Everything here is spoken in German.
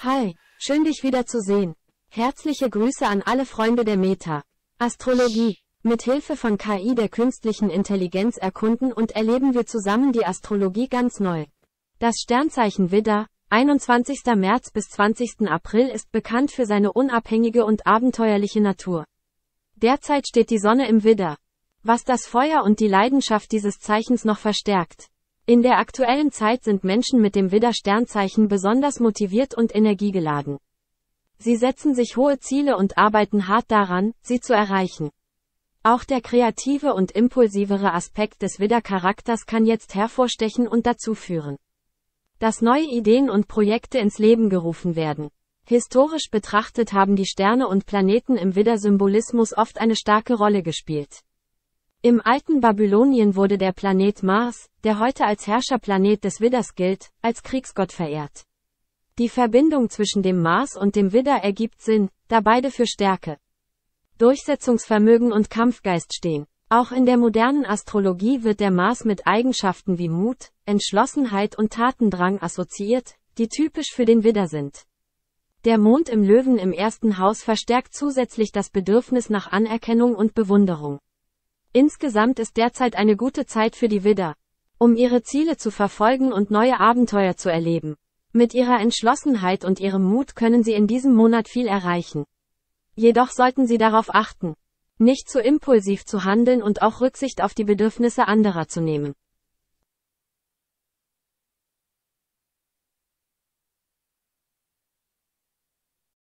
Hi, schön dich wieder zu sehen. Herzliche Grüße an alle Freunde der Meta. Astrologie. Mit Hilfe von KI der künstlichen Intelligenz erkunden und erleben wir zusammen die Astrologie ganz neu. Das Sternzeichen Widder, 21. März bis 20. April ist bekannt für seine unabhängige und abenteuerliche Natur. Derzeit steht die Sonne im Widder, was das Feuer und die Leidenschaft dieses Zeichens noch verstärkt. In der aktuellen Zeit sind Menschen mit dem Widder-Sternzeichen besonders motiviert und energiegeladen. Sie setzen sich hohe Ziele und arbeiten hart daran, sie zu erreichen. Auch der kreative und impulsivere Aspekt des Widder-Charakters kann jetzt hervorstechen und dazu führen, dass neue Ideen und Projekte ins Leben gerufen werden. Historisch betrachtet haben die Sterne und Planeten im Widder-Symbolismus oft eine starke Rolle gespielt. Im alten Babylonien wurde der Planet Mars, der heute als Herrscherplanet des Widders gilt, als Kriegsgott verehrt. Die Verbindung zwischen dem Mars und dem Widder ergibt Sinn, da beide für Stärke, Durchsetzungsvermögen und Kampfgeist stehen. Auch in der modernen Astrologie wird der Mars mit Eigenschaften wie Mut, Entschlossenheit und Tatendrang assoziiert, die typisch für den Widder sind. Der Mond im Löwen im ersten Haus verstärkt zusätzlich das Bedürfnis nach Anerkennung und Bewunderung. Insgesamt ist derzeit eine gute Zeit für die Widder, um ihre Ziele zu verfolgen und neue Abenteuer zu erleben. Mit ihrer Entschlossenheit und ihrem Mut können sie in diesem Monat viel erreichen. Jedoch sollten sie darauf achten, nicht zu impulsiv zu handeln und auch Rücksicht auf die Bedürfnisse anderer zu nehmen.